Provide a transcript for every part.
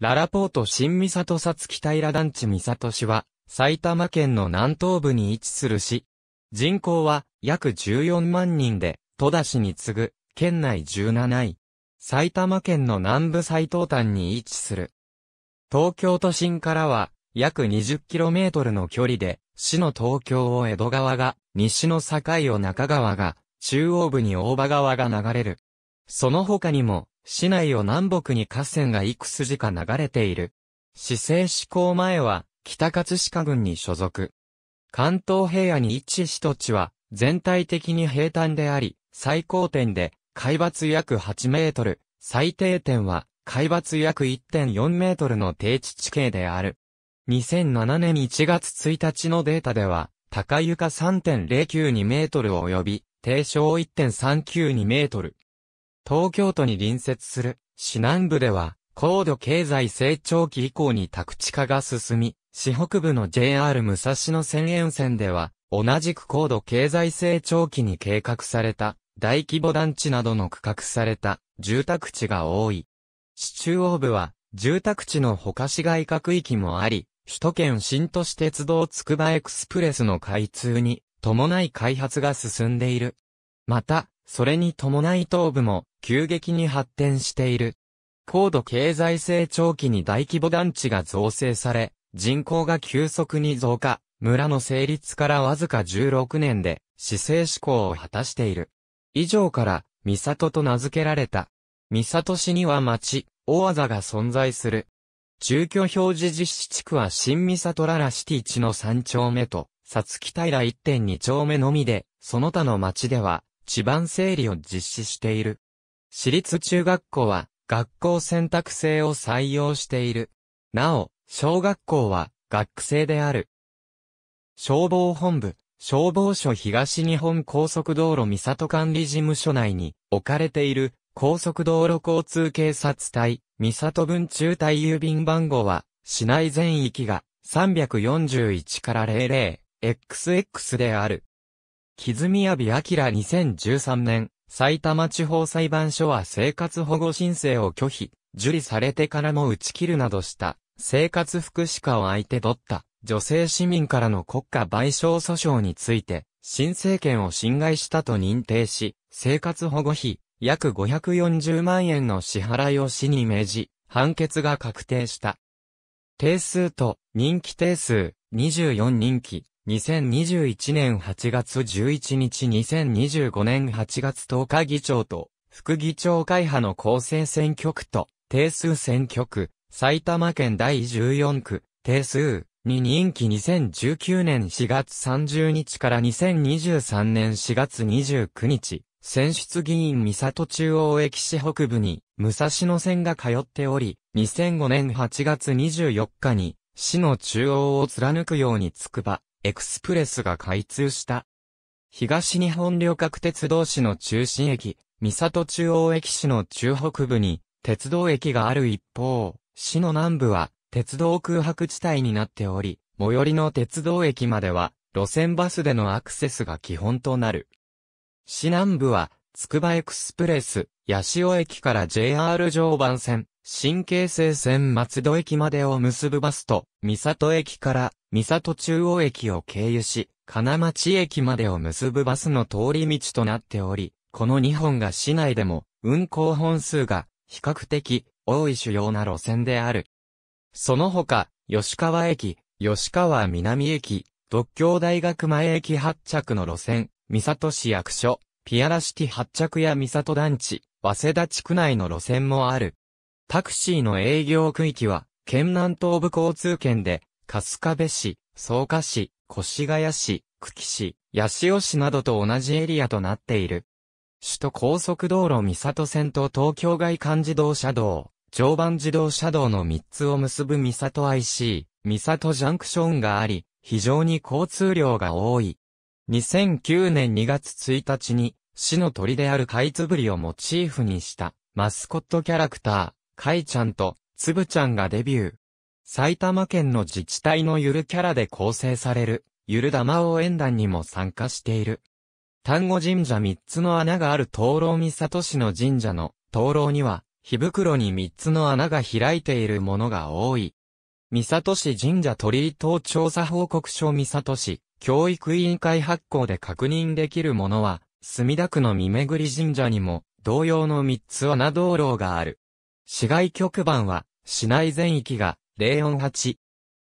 ララポート新三里札北平団地三里市は、埼玉県の南東部に位置する市。人口は約14万人で、戸田市に次ぐ、県内17位。埼玉県の南部最東端に位置する。東京都心からは、約 20km の距離で、市の東京を江戸川が、西の境を中川が、中央部に大場川が流れる。その他にも、市内を南北に河川が幾筋か流れている。市政施行前は、北葛飾郡に所属。関東平野に位置し土地は、全体的に平坦であり、最高点で、海抜約8メートル、最低点は、海抜約1.4メートルの低地地形である。2007年1月1日のデータでは、高床3.092メートル及び、低床1.392メートル。東京都に隣接する市南部では、高度経済成長期以降に宅地化が進み、市北部の JR 武蔵野線沿線では、同じく高度経済成長期に計画された大規模団地などの区画された住宅地が多い。市中央部は住宅地の他市外各域もあり、首都圏新都市鉄道つくばエクスプレスの開通に伴い開発が進んでいる。また、それに伴い東部も急激に発展している。高度経済成長期に大規模団地が造成され、人口が急速に増加、村の成立からわずか16年で、市政志向を果たしている。以上から、三里と名付けられた。三里市には町、大技が存在する。住居表示実施地区は新三里ララシティ地の3丁目と、さつき平1.2丁目のみで、その他の町では、地盤整理を実施している。私立中学校は学校選択制を採用している。なお、小学校は学生である。消防本部、消防署東日本高速道路三里管理事務所内に置かれている高速道路交通警察隊、三里分中隊郵便番号は市内全域が341から 00XX である。木宮美明2013年、埼玉地方裁判所は生活保護申請を拒否、受理されてからも打ち切るなどした、生活福祉課を相手取った、女性市民からの国家賠償訴訟について、申請権を侵害したと認定し、生活保護費、約540万円の支払いを市に命じ、判決が確定した。定数と、人気定数、24人気、2021年8月11日2025年8月10日議長と、副議長会派の構成選挙区と、定数選挙区、埼玉県第14区、定数、に任期2019年4月30日から2023年4月29日、選出議員三里中央駅市北部に、武蔵野線が通っており、2005年8月24日に、市の中央を貫くようにつくば、エクスプレスが開通した。東日本旅客鉄道市の中心駅、三里中央駅市の中北部に鉄道駅がある一方、市の南部は鉄道空白地帯になっており、最寄りの鉄道駅までは路線バスでのアクセスが基本となる。市南部は、つくばエクスプレス、八潮駅から JR 常磐線、新京成線松戸駅までを結ぶバスと、三里駅から三里中央駅を経由し、金町駅までを結ぶバスの通り道となっており、この2本が市内でも運行本数が比較的多い主要な路線である。その他、吉川駅、吉川南駅、独協大学前駅発着の路線、三里市役所、ピアラシティ発着や三里団地、早稲田地区内の路線もある。タクシーの営業区域は、県南東部交通圏で、春日部市、草加市、越谷市、久喜市、八潮市などと同じエリアとなっている。首都高速道路三里線と東京外環自動車道、常磐自動車道の3つを結ぶ三里 IC、三里ジャンクションがあり、非常に交通量が多い。2009年2月1日に、市の鳥であるカイツブリをモチーフにした、マスコットキャラクター、カイちゃんと、つぶちゃんがデビュー。埼玉県の自治体のゆるキャラで構成される、ゆる玉応援団にも参加している。丹後神社三つの穴がある灯籠三里市の神社の灯籠には、火袋に三つの穴が開いているものが多い。三里市神社鳥居等調査報告書三里市教育委員会発行で確認できるものは、墨田区の見巡り神社にも同様の三つ穴道路がある。市街局番は、市内全域が048。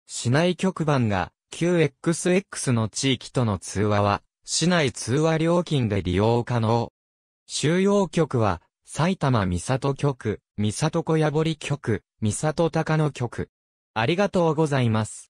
市内局番が QXX の地域との通話は、市内通話料金で利用可能。収容局は、埼玉三里局、三里小屋堀局、三里高野局。ありがとうございます。